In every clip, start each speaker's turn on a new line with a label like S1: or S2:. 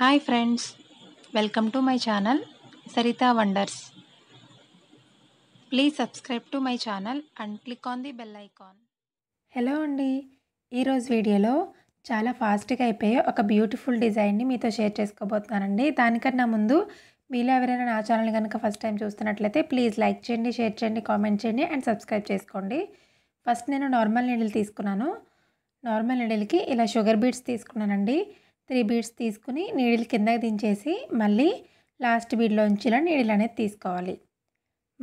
S1: hi friends welcome to my channel Saritha wonders please subscribe to my channel and click on the bell icon hello అండి ఈరోజు వీడియోలో చాలా ఫాస్ట్గా అయిపోయే ఒక బ్యూటిఫుల్ డిజైన్ని మీతో షేర్ చేసుకోబోతున్నానండి దానికన్నా ముందు మీలో ఎవరైనా నా ఛానల్ కనుక ఫస్ట్ టైం చూస్తున్నట్లయితే ప్లీజ్ లైక్ చేయండి షేర్ చేయండి కామెంట్ చేయండి అండ్ సబ్స్క్రైబ్ చేసుకోండి ఫస్ట్ నేను నార్మల్ నీళ్ళు తీసుకున్నాను నార్మల్ నీళ్ళకి ఇలా షుగర్ బీట్స్ తీసుకున్నానండి త్రీ బీడ్స్ తీసుకుని నీడిల్ కిందకి దించేసి మళ్ళీ లాస్ట్ బీడ్లోంచి ఇలా నీడిల్ అనేది తీసుకోవాలి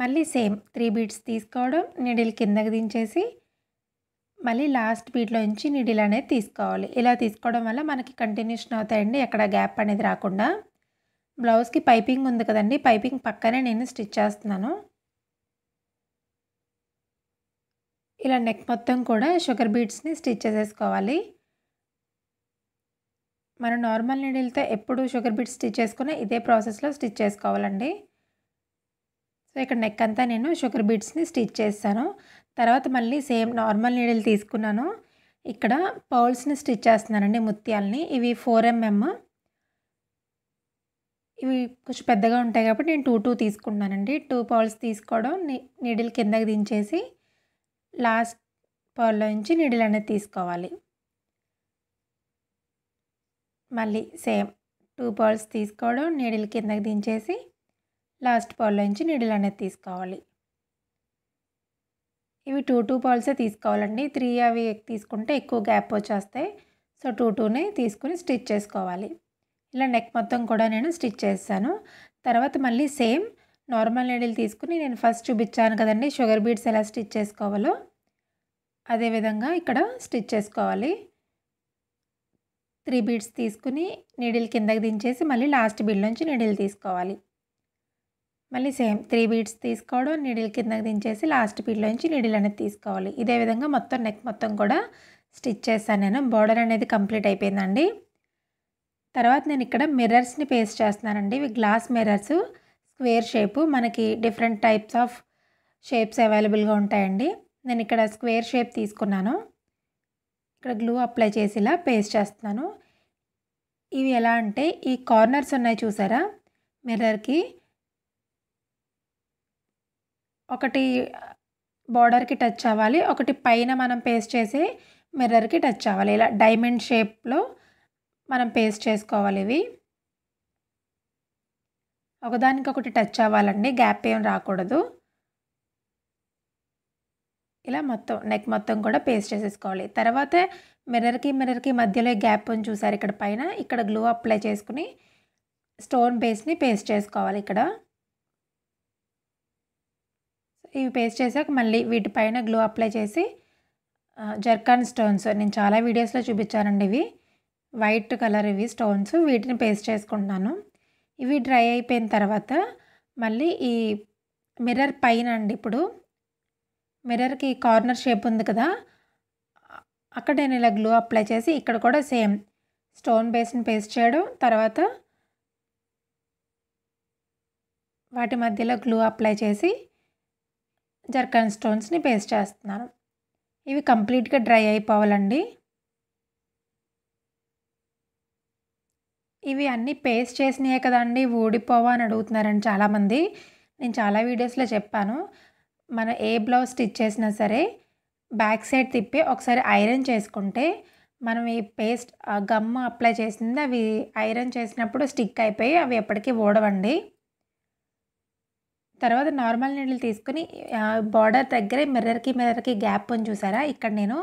S1: మళ్ళీ సేమ్ త్రీ బీడ్స్ తీసుకోవడం నీడిల్ కిందకి దించేసి మళ్ళీ లాస్ట్ బీడ్లోంచి నీడిల్ అనేది తీసుకోవాలి ఇలా తీసుకోవడం వల్ల మనకి కంటిన్యూషన్ అవుతాయండి ఎక్కడ గ్యాప్ అనేది రాకుండా బ్లౌజ్కి పైపింగ్ ఉంది కదండి పైపింగ్ పక్కనే నేను స్టిచ్ చేస్తున్నాను ఇలా నెక్ మొత్తం కూడా షుగర్ బీడ్స్ని స్టిచ్ చేసేసుకోవాలి మనం నార్మల్ నీడిల్తో ఎప్పుడు షుగర్ బీట్ స్టిచ్ చేసుకున్న ఇదే ప్రాసెస్లో స్టిచ్ చేసుకోవాలండి సో ఇక్కడ నెక్ అంతా నేను షుగర్ బీట్స్ని స్టిచ్ చేస్తాను తర్వాత మళ్ళీ సేమ్ నార్మల్ నీడిల్ తీసుకున్నాను ఇక్కడ పౌల్స్ని స్టిచ్ చేస్తున్నానండి ముత్యాలని ఇవి ఫోర్ ఎంఎం ఇవి కొంచెం పెద్దగా ఉంటాయి కాబట్టి నేను టూ టూ తీసుకుంటున్నానండి టూ పౌల్స్ తీసుకోవడం నీడిల్ కిందకి దించేసి లాస్ట్ పౌల్లో నుంచి నీడిల్ అనేది తీసుకోవాలి మళ్ళీ సేమ్ టూ పాల్స్ తీసుకోవడం నీడిల్ కిందకి దించేసి లాస్ట్ పాల్లో నుంచి నీడిల్ అనేది తీసుకోవాలి ఇవి టూ టూ పాల్సే తీసుకోవాలండి త్రీ అవి తీసుకుంటే ఎక్కువ గ్యాప్ వచ్చేస్తాయి సో టూ టూనే తీసుకుని స్టిచ్ చేసుకోవాలి ఇలా నెక్ మొత్తం కూడా నేను స్టిచ్ చేశాను తర్వాత మళ్ళీ సేమ్ నార్మల్ నీడిల్ తీసుకుని నేను ఫస్ట్ చూపించాను కదండి షుగర్ బీడ్స్ ఎలా స్టిచ్ చేసుకోవాలో అదేవిధంగా ఇక్కడ స్టిచ్ చేసుకోవాలి త్రీ బీడ్స్ తీసుకుని నీడిల్ కిందకి దించేసి మళ్ళీ లాస్ట్ బీడ్ నుంచి నీడిల్ తీసుకోవాలి మళ్ళీ సేమ్ త్రీ బీడ్స్ తీసుకోవడం నీడిల్ కిందకి దించేసి లాస్ట్ నుంచి నీడిల్ అనేది తీసుకోవాలి ఇదే విధంగా మొత్తం నెక్ మొత్తం కూడా స్టిచ్ చేస్తాను నేను బార్డర్ అనేది కంప్లీట్ అయిపోయిందండి తర్వాత నేను ఇక్కడ మిర్రర్స్ని పేస్ట్ చేస్తున్నానండి ఇవి గ్లాస్ మిర్రర్స్ స్క్వేర్ షేపు మనకి డిఫరెంట్ టైప్స్ ఆఫ్ షేప్స్ అవైలబుల్గా ఉంటాయండి నేను ఇక్కడ స్క్వేర్ షేప్ తీసుకున్నాను ఇక్కడ గ్లూ అప్లై చేసి ఇలా పేస్ట్ చేస్తున్నాను ఇవి ఎలా అంటే ఈ కార్నర్స్ ఉన్నాయి చూసారా మిర్రర్కి ఒకటి బార్డర్కి టచ్ అవ్వాలి ఒకటి పైన మనం పేస్ట్ చేసి మిర్రర్కి టచ్ అవ్వాలి ఇలా డైమండ్ షేప్లో మనం పేస్ట్ చేసుకోవాలి ఇవి ఒకదానికొకటి టచ్ అవ్వాలండి గ్యాప్ ఏం రాకూడదు ఇలా మొత్తం నెక్ మొత్తం కూడా పేస్ట్ చేసేసుకోవాలి తర్వాత మిర్రర్కి మిర్రర్కి మధ్యలో గ్యాప్ ఉంది చూసారు ఇక్కడ పైన ఇక్కడ గ్లూ అప్లై చేసుకుని స్టోన్ బేస్ని పేస్ట్ చేసుకోవాలి ఇక్కడ ఇవి పేస్ట్ చేసాక మళ్ళీ వీటిపైన గ్లూ అప్లై చేసి జర్కాన్ స్టోన్స్ నేను చాలా వీడియోస్లో చూపించానండి ఇవి వైట్ కలర్ ఇవి స్టోన్స్ వీటిని పేస్ట్ చేసుకుంటున్నాను ఇవి డ్రై అయిపోయిన తర్వాత మళ్ళీ ఈ మిర్రర్ పైన అండి ఇప్పుడు మిర్రర్కి కార్నర్ షేప్ ఉంది కదా అక్కడ నేను ఇలా గ్లూ అప్లై చేసి ఇక్కడ కూడా సేమ్ స్టోన్ బేస్ని పేస్ట్ చేయడం తర్వాత వాటి మధ్యలో గ్లూ అప్లై చేసి జర్కన్ స్టోన్స్ని పేస్ట్ చేస్తున్నాను ఇవి కంప్లీట్గా డ్రై అయిపోవాలండి ఇవి అన్నీ పేస్ట్ చేసినాయే కదండి ఊడిపోవా అని అడుగుతున్నారండి చాలామంది నేను చాలా వీడియోస్లో చెప్పాను మనం ఏ బ్లౌజ్ స్టిచ్ చేసినా సరే బ్యాక్ సైడ్ తిప్పి ఒకసారి ఐరన్ చేసుకుంటే మనం ఈ పేస్ట్ గమ్ అప్లై చేసింది అవి ఐరన్ చేసినప్పుడు స్టిక్ అయిపోయి అవి ఎప్పటికీ ఓడవండి తర్వాత నార్మల్ నీళ్ళు తీసుకుని బార్డర్ దగ్గరే మిర్రర్కి మిర్రర్కి గ్యాప్ అని చూసారా ఇక్కడ నేను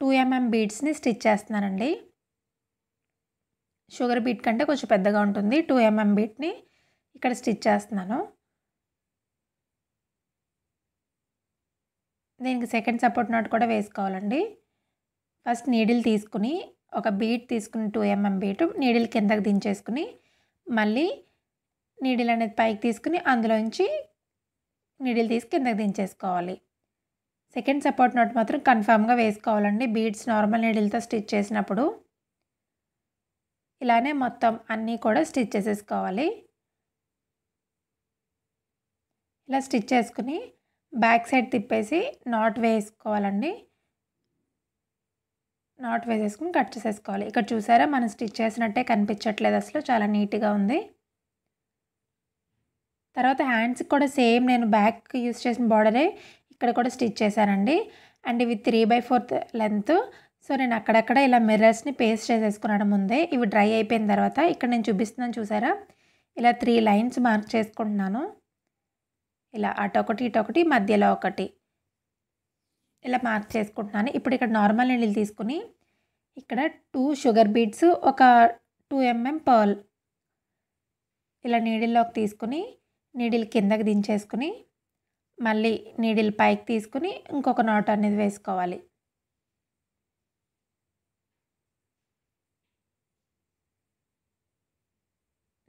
S1: టూ ఎంఎం బీడ్స్ని స్టిచ్ చేస్తున్నానండి షుగర్ బీట్ కంటే కొంచెం పెద్దగా ఉంటుంది టూ ఎంఎం బీట్ని ఇక్కడ స్టిచ్ చేస్తున్నాను దీనికి సెకండ్ సపోర్ట్ నాట్ కూడా వేసుకోవాలండి ఫస్ట్ నీడిల్ తీసుకుని ఒక బీట్ తీసుకుని టూ ఎంఎం బీట్ నీడిల్ కిందకి దించేసుకుని మళ్ళీ నీడిల్ అనేది పైకి తీసుకుని అందులోంచి నీడిల్ తీసి కిందకు దించేసుకోవాలి సెకండ్ సపోర్ట్ నోట్ మాత్రం కన్ఫామ్గా వేసుకోవాలండి బీడ్స్ నార్మల్ నీడిల్తో స్టిచ్ చేసినప్పుడు ఇలానే మొత్తం అన్నీ కూడా స్టిచ్ చేసేసుకోవాలి ఇలా స్టిచ్ చేసుకుని బ్యాక్ సైడ్ తిప్పేసి నాట్ వేసుకోవాలండి నాట్ వేసేసుకుని కట్ చేసేసుకోవాలి ఇక్కడ చూసారా మనం స్టిచ్ చేసినట్టే కనిపించట్లేదు అసలు చాలా నీట్గా ఉంది తర్వాత హ్యాండ్స్కి కూడా సేమ్ నేను బ్యాక్ యూస్ చేసిన బార్డరే ఇక్కడ కూడా స్టిచ్ చేశానండి అండ్ ఇవి three by fourth length so నేను అక్కడక్కడ ఇలా మిర్రర్స్ని పేస్ట్ చేసేసుకున్నాను ముందే ఇవి డ్రై అయిపోయిన తర్వాత ఇక్కడ నేను చూపిస్తున్నాను చూసారా ఇలా త్రీ లైన్స్ మార్క్ చేసుకుంటున్నాను ఇలా అటు ఒకటి ఇటు ఒకటి మధ్యలో ఒకటి ఇలా మార్క్ చేసుకుంటున్నాను ఇప్పుడు ఇక్కడ నార్మల్ నీళ్ళు తీసుకుని ఇక్కడ టూ షుగర్ బీడ్స్ ఒక టూ ఎంఎం పర్ల్ ఇలా నీడిల్లోకి తీసుకుని నీడిల్ కిందకి దించేసుకుని మళ్ళీ నీడిల్ పైకి తీసుకుని ఇంకొక నాట్ అనేది వేసుకోవాలి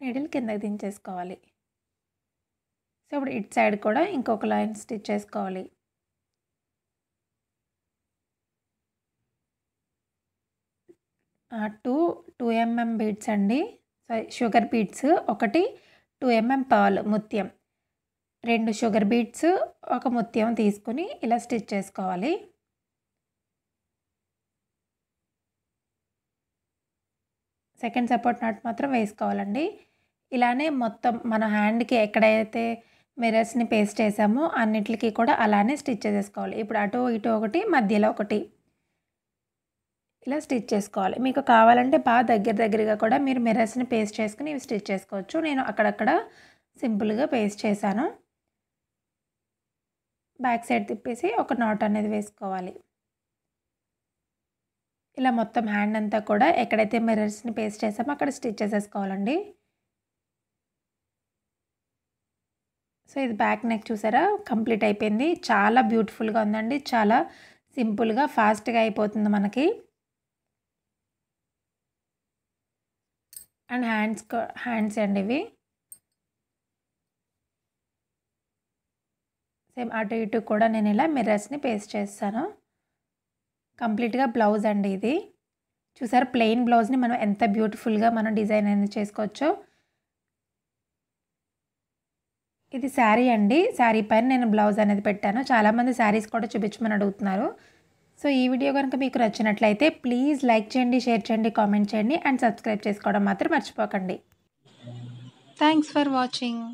S1: నీడిల్ కిందకి దించేసుకోవాలి సో ఇప్పుడు ఇటు సైడ్ కూడా ఇంకొక లైన్ స్టిచ్ చేసుకోవాలి టూ టూ ఎంఎం బీడ్స్ అండి సారీ షుగర్ బీడ్స్ ఒకటి టూ ఎంఎం పాలు ముత్యం రెండు షుగర్ బీడ్స్ ఒక ముత్యం తీసుకుని ఇలా స్టిచ్ చేసుకోవాలి సెకండ్ సపోర్ట్ నాట్ మాత్రం వేసుకోవాలండి ఇలానే మొత్తం మన హ్యాండ్కి ఎక్కడైతే మిరర్స్ని పేస్ట్ చేసాము అన్నిటికీ కూడా అలానే స్టిచ్ చేసేసుకోవాలి ఇప్పుడు అటు ఇటు ఒకటి మధ్యలో ఒకటి ఇలా స్టిచ్ చేసుకోవాలి మీకు కావాలంటే బాగా దగ్గర దగ్గరగా కూడా మీరు మిరర్స్ని పేస్ట్ చేసుకుని ఇవి స్టిచ్ చేసుకోవచ్చు నేను అక్కడక్కడ సింపుల్గా పేస్ట్ చేశాను బ్యాక్ సైడ్ తిప్పేసి ఒక నాట్ అనేది వేసుకోవాలి ఇలా మొత్తం హ్యాండ్ అంతా కూడా ఎక్కడైతే మిరర్స్ని పేస్ట్ చేసామో అక్కడ స్టిచ్ చేసేసుకోవాలండి సో ఇది బ్యాక్ నెక్ చూసారా కంప్లీట్ అయిపోయింది చాలా బ్యూటిఫుల్గా ఉందండి చాలా సింపుల్గా ఫాస్ట్గా అయిపోతుంది మనకి అండ్ హ్యాండ్స్ హ్యాండ్స్ అండి ఇవి సేమ్ అటు ఇటు కూడా నేను ఇలా మిర్రర్స్ని పేస్ట్ చేస్తాను కంప్లీట్గా బ్లౌజ్ అండి ఇది చూసారు ప్లెయిన్ బ్లౌజ్ని మనం ఎంత బ్యూటిఫుల్గా మనం డిజైన్ అనేది చేసుకోవచ్చో ఇది శారీ అండి శారీ పైన నేను బ్లౌజ్ అనేది పెట్టాను చాలామంది శారీస్ కూడా చూపించమని అడుగుతున్నారు సో ఈ వీడియో కనుక మీకు నచ్చినట్లయితే ప్లీజ్ లైక్ చేయండి షేర్ చేయండి కామెంట్ చేయండి అండ్ సబ్స్క్రైబ్ చేసుకోవడం మాత్రం మర్చిపోకండి థ్యాంక్స్ ఫర్ వాచింగ్